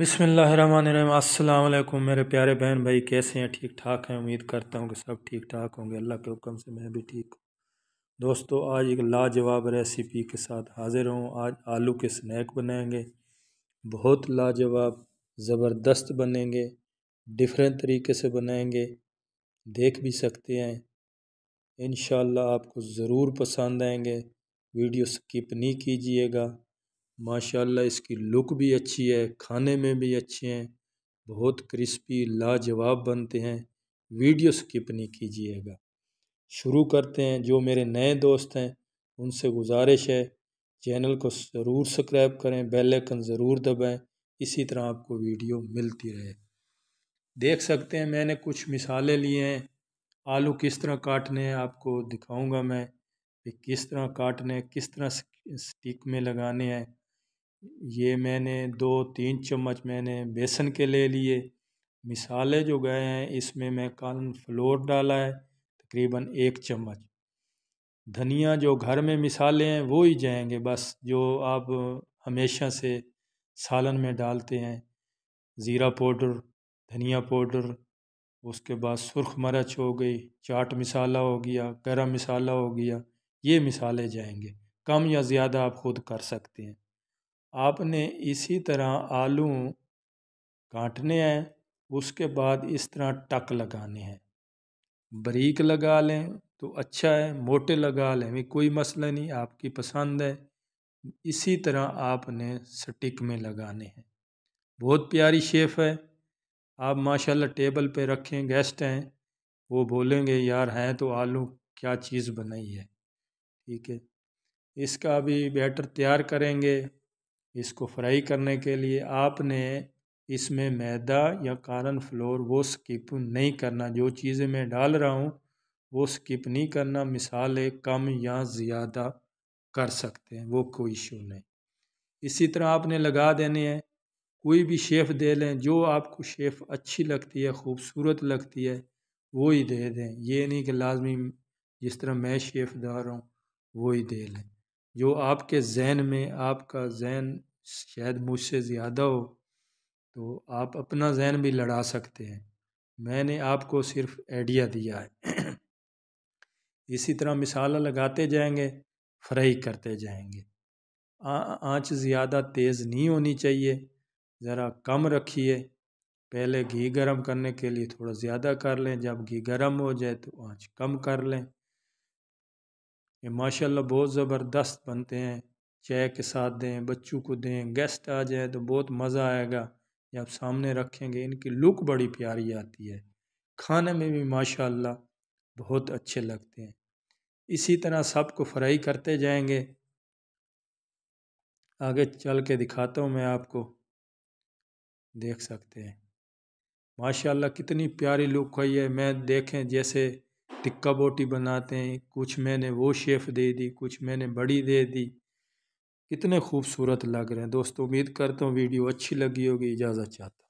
अस्सलाम वालेकुम मेरे प्यारे बहन भाई कैसे हैं ठीक ठाक हैं उम्मीद करता हूँ कि सब ठीक ठाक होंगे अल्लाह के हुक्म से मैं भी ठीक हूँ दोस्तों आज एक लाजवाब रेसिपी के साथ हाज़िर हूँ आज आलू के स्नैक बनाएंगे बहुत लाजवाब ज़बरदस्त बनेंगे डिफरेंट तरीके से बनाएंगे देख भी सकते हैं इन आपको ज़रूर पसंद आएंगे वीडियो स्किप नहीं कीजिएगा माशाल्लाह इसकी लुक भी अच्छी है खाने में भी अच्छे हैं बहुत क्रिस्पी लाजवाब बनते हैं वीडियो स्किप नहीं कीजिएगा शुरू करते हैं जो मेरे नए दोस्त हैं उनसे गुजारिश है चैनल को ज़रूर सब्सक्राइब करें बेल आइकन ज़रूर दबाएं इसी तरह आपको वीडियो मिलती रहे देख सकते हैं मैंने कुछ मिसालें लिए हैं आलू किस तरह काटने हैं आपको दिखाऊंगा मैं कि किस तरह काटने किस तरह स्टिक में लगाने हैं ये मैंने दो तीन चम्मच मैंने बेसन के ले लिए मिसाले जो गए हैं इसमें मैं कॉर्न फ्लोर डाला है तकरीबन एक चम्मच धनिया जो घर में मिसाले हैं वो ही जाएंगे बस जो आप हमेशा से सालन में डालते हैं ज़ीरा पाउडर धनिया पाउडर उसके बाद सुरख मरच हो गई चाट मिसाला हो गया गरम मिसाला हो गया ये मिसाले जाएंगे कम या ज़्यादा आप ख़ुद कर सकते हैं आपने इसी तरह आलू काटने हैं उसके बाद इस तरह टक लगाने हैं बरीक लगा लें तो अच्छा है मोटे लगा लें भी कोई मसला नहीं आपकी पसंद है इसी तरह आपने स्टिक में लगाने हैं बहुत प्यारी शेफ है आप माशाल्लाह टेबल पे रखें गेस्ट हैं वो बोलेंगे यार हैं तो आलू क्या चीज़ बनाई है ठीक है इसका भी बैटर तैयार करेंगे इसको फ्राई करने के लिए आपने इसमें मैदा या कारन फ्लोर वो स्किप नहीं करना जो चीज़ें मैं डाल रहा हूँ वो स्किप नहीं करना मिसालें कम या ज़्यादा कर सकते हैं वो कोई इशू नहीं इसी तरह आपने लगा देने हैं कोई भी शेफ़ दे लें जो आपको शेफ़ अच्छी लगती है खूबसूरत लगती है वो ही दे दें ये नहीं कि लाजमी जिस तरह मैं शेफ़ दा रहा हूँ वो ही दे लें जो आपके जहन में आपका जहन शायद मुझसे ज़्यादा हो तो आप अपना जहन भी लड़ा सकते हैं मैंने आपको सिर्फ आइडिया दिया है इसी तरह मिसाल लगाते जाएंगे फ्राई करते जाएंगे आंच ज़्यादा तेज़ नहीं होनी चाहिए ज़रा कम रखिए पहले घी गरम करने के लिए थोड़ा ज़्यादा कर लें जब घी गरम हो जाए तो आंच कम कर लें ये माशाल्लाह बहुत ज़बरदस्त बनते हैं चाय के साथ दें बच्चों को दें गेस्ट आ जाए तो बहुत मज़ा आएगा ये आप सामने रखेंगे इनकी लुक बड़ी प्यारी आती है खाने में भी माशाल्लाह बहुत अच्छे लगते हैं इसी तरह सबको फ्राई करते जाएंगे आगे चल के दिखाता हूँ मैं आपको देख सकते हैं माशाल्लाह कितनी प्यारी लुक हुई है मैं देखें जैसे टिक्का बोटी बनाते हैं कुछ मैंने वो शेफ दे दी कुछ मैंने बड़ी दे दी कितने खूबसूरत लग रहे हैं दोस्तों उम्मीद करता हूँ वीडियो अच्छी लगी होगी इजाज़त चाहता